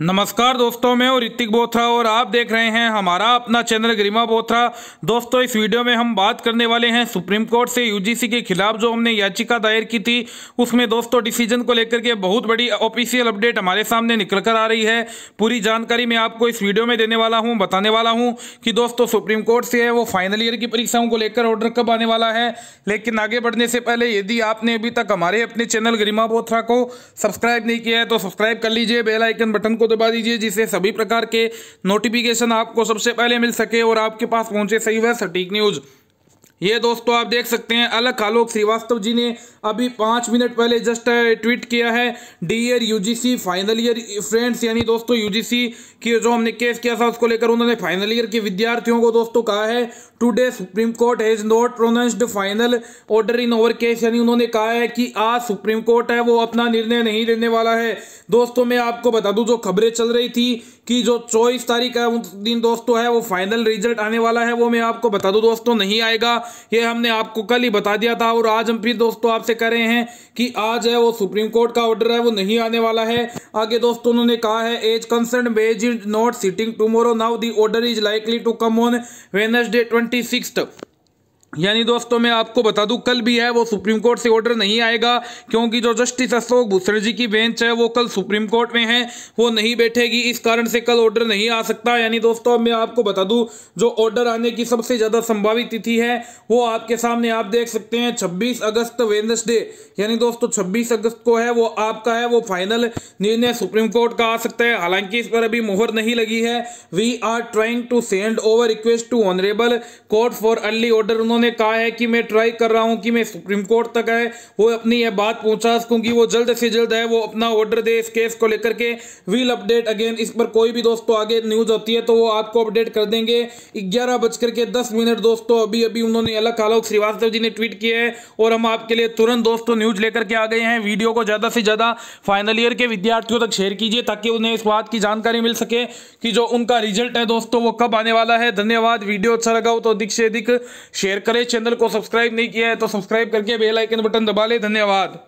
नमस्कार दोस्तों मैं और ऋतिक बोथरा और आप देख रहे हैं हमारा अपना चैनल गरिमा बोथरा दोस्तों इस वीडियो में हम बात करने वाले हैं सुप्रीम कोर्ट से यूजीसी के खिलाफ जो हमने याचिका दायर की थी उसमें दोस्तों डिसीजन को लेकर के बहुत बड़ी ऑफिशियल अपडेट हमारे सामने निकल कर आ रही है पूरी जानकारी मैं आपको इस वीडियो में देने वाला हूँ बताने वाला हूँ कि दोस्तों सुप्रीम कोर्ट से है वो फाइनल ईयर की परीक्षाओं को लेकर ऑर्डर कब आने वाला है लेकिन आगे बढ़ने से पहले यदि आपने अभी तक हमारे अपने चैनल गरिमा बोथरा को सब्सक्राइब नहीं किया है तो सब्सक्राइब कर लीजिए बेलाइकन बटन को दबा दीजिए जिससे सभी प्रकार के नोटिफिकेशन आपको सबसे पहले मिल सके और आपके पास पहुंचे सही वह सटीक न्यूज़ ये दोस्तों आप देख सकते हैं अलग आलोक श्रीवास्तव जी ने अभी पाँच मिनट पहले जस्ट ट्वीट uh, किया है D G C final year friends यानी दोस्तों यूजीसी की जो हमने केस किया था उसको लेकर उन्होंने फाइनल ईयर के विद्यार्थियों को दोस्तों कहा है today Supreme Court has not pronounced final order in over case यानी उन्होंने कहा है कि आज सुप्रीम कोर्ट है वो अपना निर्णय नहीं लेने वाला है दोस्तों मैं आपको बता दूँ जो खबरें चल रही थी कि जो चौबीस तारीख का उस दिन दोस्तों है वो फाइनल रिजल्ट आने वाला है वो मैं आपको बता दूँ दोस्तों नहीं आएगा ये हमने आपको कल ही बता दिया था और आज हम फिर दोस्तों आपसे कह रहे हैं कि आज है वो सुप्रीम कोर्ट का ऑर्डर है वो नहीं आने वाला है आगे दोस्तों उन्होंने कहा है as concern ways is not sitting tomorrow now the order is likely to come on Wednesday twenty यानी दोस्तों मैं आपको बता दूं कल भी है वो सुप्रीम कोर्ट से ऑर्डर नहीं आएगा क्योंकि जो जस्टिस अशोक भूसर जी की बेंच है वो कल सुप्रीम कोर्ट में है वो नहीं बैठेगी इस कारण से कल ऑर्डर नहीं आ सकता यानी दोस्तों मैं आपको बता दूं जो ऑर्डर आने की सबसे ज़्यादा संभावित तिथि है वो आपके सामने आप देख सकते हैं छब्बीस अगस्त वेनसडे यानी दोस्तों छब्बीस अगस्त को है वो आपका है वो फाइनल निर्णय सुप्रीम कोर्ट का आ सकता है हालांकि इस पर अभी मोहर नहीं लगी है we are trying to send over request to honourable court for early order उन्होंने उन्होंने कहा है कि मैं ट्राई कर रहा हूं कि मैं सुप्रीम कोर्ट तक आए वो अपनी यह बात पहुंचा सकूं कि वो जल्द से जल्द है वो अपना ऑर्डर दे इस केस को लेकर के वील अपडेट अगेन इस पर कोई भी दोस्तों आगे न्यूज़ होती है तो वो आपको अपडेट कर देंगे ग्यारह बजकर के दस मिनट दोस्तों अभी अभी उन्होंने अलग आलोक श्रीवास्तव जी ने ट्वीट किया है और हम आपके लिए तुरंत दोस्तों न्यूज़ लेकर के आ गए हैं वीडियो को ज़्यादा से ज़्यादा फाइनल ईयर के विद्यार्थियों तक शेयर कीजिए ताकि उन्हें इस बात की जानकारी मिल सके कि जो उनका रिजल्ट है दोस्तों वो कब आने वाला है धन्यवाद वीडियो अच्छा लगा हो तो अधिक से अधिक शेयर करें चैनल को सब्सक्राइब नहीं किया है तो सब्सक्राइब करके बेल आइकन बटन दबा लें धन्यवाद